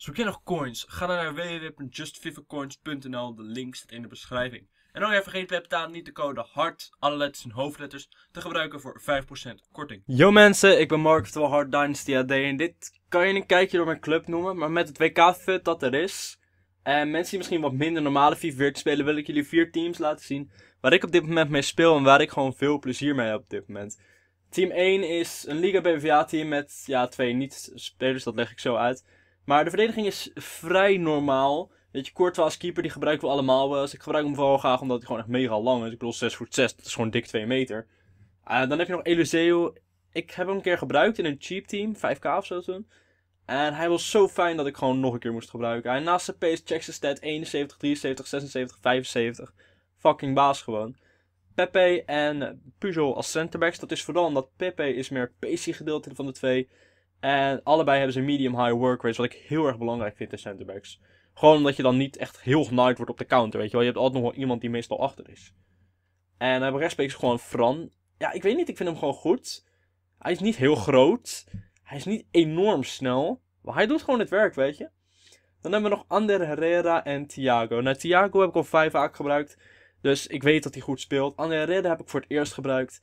Zoek je nog coins? Ga dan naar www.justvivacoins.nl. De link staat in de beschrijving. En dan even vergeet bij niet de code HART, alle letters en hoofdletters, te gebruiken voor 5% korting. Yo mensen, ik ben Mark van Hard Dynasty AD en dit kan je een kijkje door mijn club noemen, maar met het WK-fut dat er is, en mensen die misschien wat minder normale FIFA spelen, wil ik jullie vier teams laten zien waar ik op dit moment mee speel en waar ik gewoon veel plezier mee heb op dit moment. Team 1 is een Liga BVA team met, ja, twee niet-spelers, dat leg ik zo uit. Maar de verdediging is vrij normaal. Weet je, Courtois als keeper, die gebruiken we allemaal wel eens. Ik gebruik hem vooral graag omdat hij gewoon echt mega lang is. Ik bedoel, 6 voet 6, dat is gewoon dik 2 meter. Eh, dan heb je nog Eliseo. Ik heb hem een keer gebruikt in een cheap team, 5k of zo En hij was zo fijn dat ik gewoon nog een keer moest gebruiken. Hij naast zijn pace, checks de stat, 71, 73, 76, 75. Fucking baas gewoon. Pepe en Pujol als centerbacks. Dat is vooral omdat Pepe is meer PC gedeeld gedeelte van de twee. En allebei hebben ze medium-high work rates, wat ik heel erg belangrijk vind in centerbacks. Gewoon omdat je dan niet echt heel genaaid wordt op de counter, weet je wel. Je hebt altijd nog wel iemand die meestal achter is. En dan hebben rechtsbacks gewoon Fran. Ja, ik weet niet, ik vind hem gewoon goed. Hij is niet heel groot. Hij is niet enorm snel. Maar hij doet gewoon het werk, weet je. Dan hebben we nog Ander Herrera en Thiago. Nou, Thiago heb ik al vijf vaak gebruikt. Dus ik weet dat hij goed speelt. Ander Herrera heb ik voor het eerst gebruikt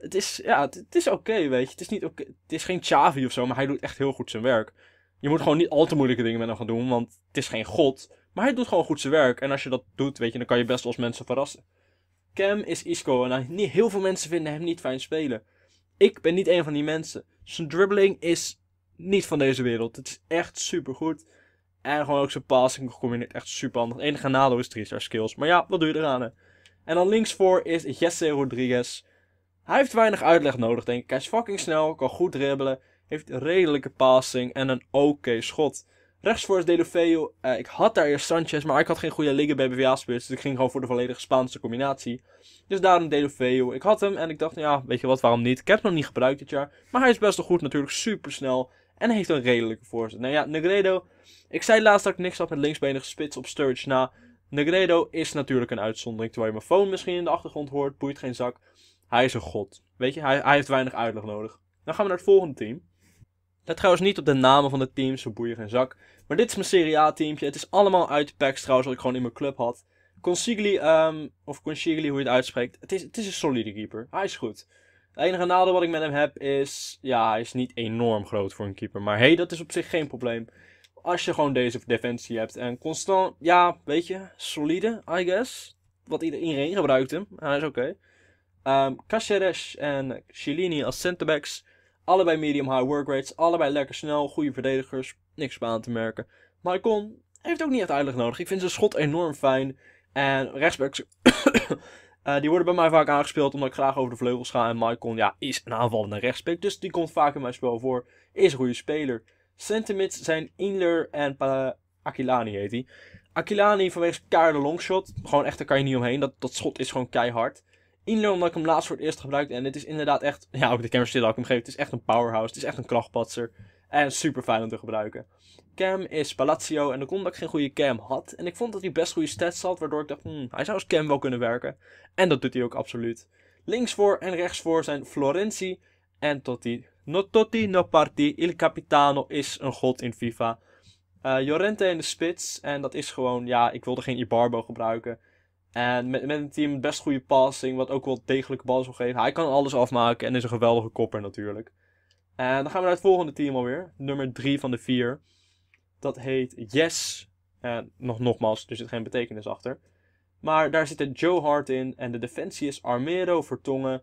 het is, ja, het, is oké, weet je. Het is, niet oké. het is geen Chavi of zo, maar hij doet echt heel goed zijn werk. Je moet gewoon niet al te moeilijke dingen met hem gaan doen, want het is geen god. Maar hij doet gewoon goed zijn werk. En als je dat doet, weet je, dan kan je best als mensen verrassen. Cam is Isco en heel veel mensen vinden hem niet fijn spelen. Ik ben niet een van die mensen. Zijn dribbling is niet van deze wereld. Het is echt supergoed. En gewoon ook zijn passing gecombineerd. Echt super handig. Het enige nadeel is 3 skills. Maar ja, wat doe je eraan hè? En dan linksvoor is Jesse Rodriguez. Hij heeft weinig uitleg nodig, denk ik. Hij is fucking snel, kan goed dribbelen, heeft redelijke passing en een oké schot. Rechtsvoor is Deulofeu. Uh, eh, ik had daar eerst Sanchez, maar ik had geen goede bij BVA spits Dus ik ging gewoon voor de volledige Spaanse combinatie. Dus daarom Deulofeu. Ik had hem en ik dacht, ja, weet je wat, waarom niet? Ik heb hem nog niet gebruikt dit jaar. Maar hij is best wel goed natuurlijk, super snel. En heeft een redelijke voorzet. Nou ja, Negredo. Ik zei laatst dat ik niks had met linksbenige spits op Sturge. Nou, Negredo is natuurlijk een uitzondering. Terwijl je mijn phone misschien in de achtergrond hoort, boeit geen zak. Hij is een god. Weet je, hij, hij heeft weinig uitleg nodig. Dan gaan we naar het volgende team. Let trouwens niet op de namen van de teams, zo boeien geen zak. Maar dit is mijn Serie A teamje. Het is allemaal uit de packs trouwens, wat ik gewoon in mijn club had. Consigli, ehm, of Consigli, hoe je het uitspreekt. Het is, het is een solide keeper. Hij is goed. Het enige nadeel wat ik met hem heb is... Ja, hij is niet enorm groot voor een keeper. Maar hey, dat is op zich geen probleem. Als je gewoon deze defensie hebt. En constant, ja, weet je, solide, I guess. Wat iedereen gebruikt hem. Hij is oké. Um, ehm, Caceres en Chilini als centerbacks. Allebei medium high work rates. Allebei lekker snel. Goede verdedigers. Niks bij aan te merken. Maicon heeft ook niet uiteindelijk nodig. Ik vind zijn schot enorm fijn. En rechtsbacks. Eh, die worden bij mij vaak aangespeeld omdat ik graag over de vleugels ga. En Maicon ja, is een aanvallende rechtsback. Dus die komt vaak in mijn spel voor. Is een goede speler. Centermids zijn Inler en Aquilani Akilani heet hij. Akilani vanwege zijn keiharde longshot. Gewoon echt, daar kan je niet omheen. Dat, dat schot is gewoon keihard omdat ik hem laatst voor het eerst gebruikte. En dit is inderdaad echt, ja ook de camera stil dat ik hem geef. Het is echt een powerhouse. Het is echt een krachtpatser. En super fijn om te gebruiken. Cam is Palacio en dat komt dat ik geen goede cam had. En ik vond dat hij best goede stats had, waardoor ik dacht, hmm, hij zou als cam wel kunnen werken. En dat doet hij ook absoluut. Links voor en rechts voor zijn Florenzi en Totti. No Totti, no Parti, il capitano is een god in FIFA. Uh, eh, Jorente in de spits en dat is gewoon, ja, ik wilde geen Ibarbo gebruiken. En met, met een team best goede passing, wat ook wel degelijke bal zal geven. Hij kan alles afmaken en is een geweldige kopper natuurlijk. En dan gaan we naar het volgende team alweer. Nummer 3 van de 4. Dat heet Yes. En nog, nogmaals, er zit geen betekenis achter. Maar daar zitten Joe Hart in. En de defensie is Armero, Vertongen,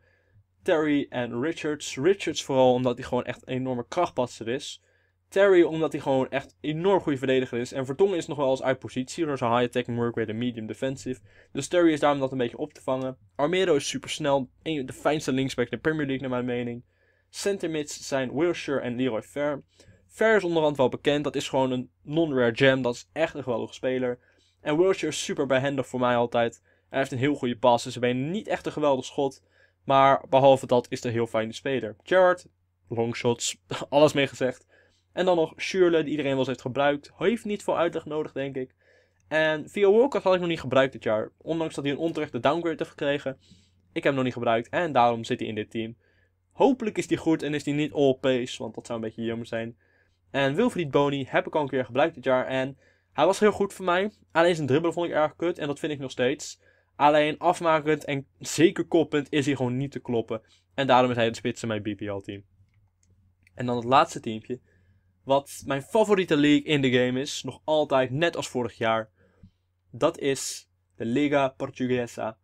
Terry en Richards. Richards vooral omdat hij gewoon echt een enorme krachtpatser is. Terry omdat hij gewoon echt enorm goede verdediger is. En Vertongen is nog wel eens uit positie door zijn high attacking work rate en medium defensive. Dus Terry is daarom dat een beetje op te vangen. Armero is super snel, de fijnste linksback in de Premier League naar mijn mening. Centermids zijn Wilshire en Leroy Fair. Fair is onderhand wel bekend, dat is gewoon een non-rare gem, dat is echt een geweldige speler. En Wilshire is super behendig voor mij altijd. Hij heeft een heel goede pass. dus hij benen niet echt een geweldig schot. Maar behalve dat is hij een heel fijne speler. long longshots, alles mee gezegd. En dan nog Shirley, die iedereen wel eens heeft gebruikt. Heeft niet veel uitleg nodig, denk ik. En Theo Walker had ik nog niet gebruikt dit jaar. Ondanks dat hij een onterechte downgrade heeft gekregen. Ik heb hem nog niet gebruikt en daarom zit hij in dit team. Hopelijk is hij goed en is hij niet all-pace, want dat zou een beetje jammer zijn. En Wilfried Boni heb ik al een keer gebruikt dit jaar en hij was heel goed voor mij. Alleen zijn dribbel vond ik erg kut en dat vind ik nog steeds. Alleen afmakend en zeker koppend is hij gewoon niet te kloppen. En daarom is hij de spits in mijn BPL-team. En dan het laatste teampje wat mijn favoriete league in de game is, nog altijd, net als vorig jaar. Dat is de Liga Portuguesa.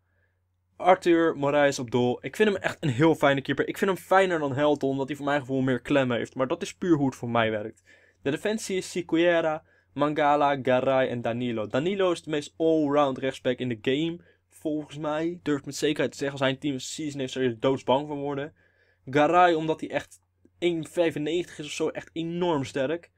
Arthur Moraes op doel. Ik vind hem echt een heel fijne keeper. Ik vind hem fijner dan Helton, omdat hij voor mijn gevoel meer klem heeft. Maar dat is puur hoe het voor mij werkt. De defensie is Siqueira, Mangala, Garay en Danilo. Danilo is de meest all-round rechtsback in de game. Volgens mij durf met zekerheid te zeggen. Als hij team season heeft, zou je er doodsbang van worden. Garay, omdat hij echt 1,95 is of zo echt enorm sterk.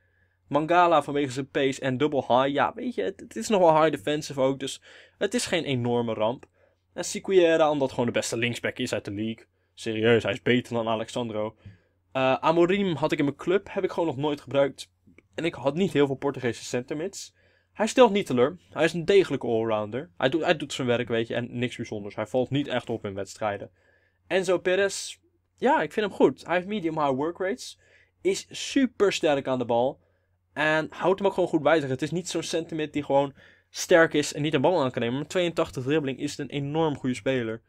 Mangala vanwege zijn pace en double high. Ja, weet je, het, is nogal high defensive ook. Dus het is geen enorme ramp. En Siquiera, omdat gewoon de beste linksback is uit de league. Serieus, hij is beter dan Alexandro. Eh, Amorim had ik in mijn club, heb ik gewoon nog nooit gebruikt. En ik had niet heel veel Portugese centermids. Hij stelt niet teleur. Hij is een degelijke allrounder. Hij, doet, hij doet zijn werk, weet je, en niks bijzonders. Hij valt niet echt op in wedstrijden. Enzo Perez, ja, ik vind hem goed. Hij heeft medium high work rates. Is super sterk aan de bal. En houdt hem ook gewoon goed bij zich. Het is niet zo'n sentiment die gewoon sterk is en niet een bal aan kan nemen. Maar 82 dribbling is een enorm goede speler.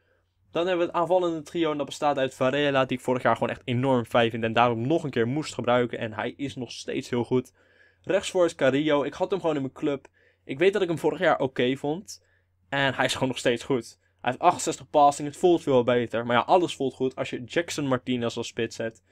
Dan hebben we het aanvallende trio. En dat bestaat uit Varela, die ik vorig jaar gewoon echt enorm fijn vind. En daarom nog een keer moest gebruiken. En hij is nog steeds heel goed. Rechtsvoor is Carrillo. Ik had hem gewoon in mijn club. Ik weet dat ik hem vorig jaar oké vond. En hij is gewoon nog steeds goed. Hij heeft 68 passing, het voelt veel beter. Maar ja, alles voelt goed. Als je Jackson Martinez als spits hebt,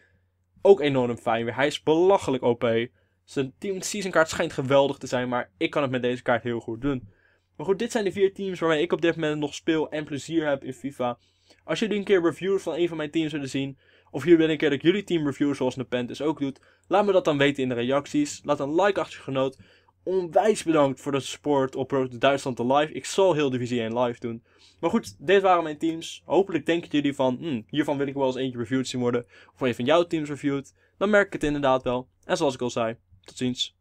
ook enorm fijn weer. Hij is belachelijk OP. Zijn team season kaart schijnt geweldig te zijn, maar ik kan het met deze kaart heel goed doen. Maar goed, dit zijn de vier teams waarmee ik op dit moment nog speel en plezier heb in FIFA. Als jullie een keer reviews van een van mijn teams willen zien, of jullie willen een keer dat ik jullie team review zoals Pentus ook doet, laat me dat dan weten in de reacties. Laat een like achter je genoot onwijs bedankt voor de support op Duitsland Live. Ik zal heel Divisie 1 live doen. Maar goed, dit waren mijn teams. Hopelijk denken jullie van, hm, hiervan wil ik wel eens eentje reviewed zien worden. Of een van jouw teams reviewed. Dan merk ik het inderdaad wel. En zoals ik al zei, tot ziens.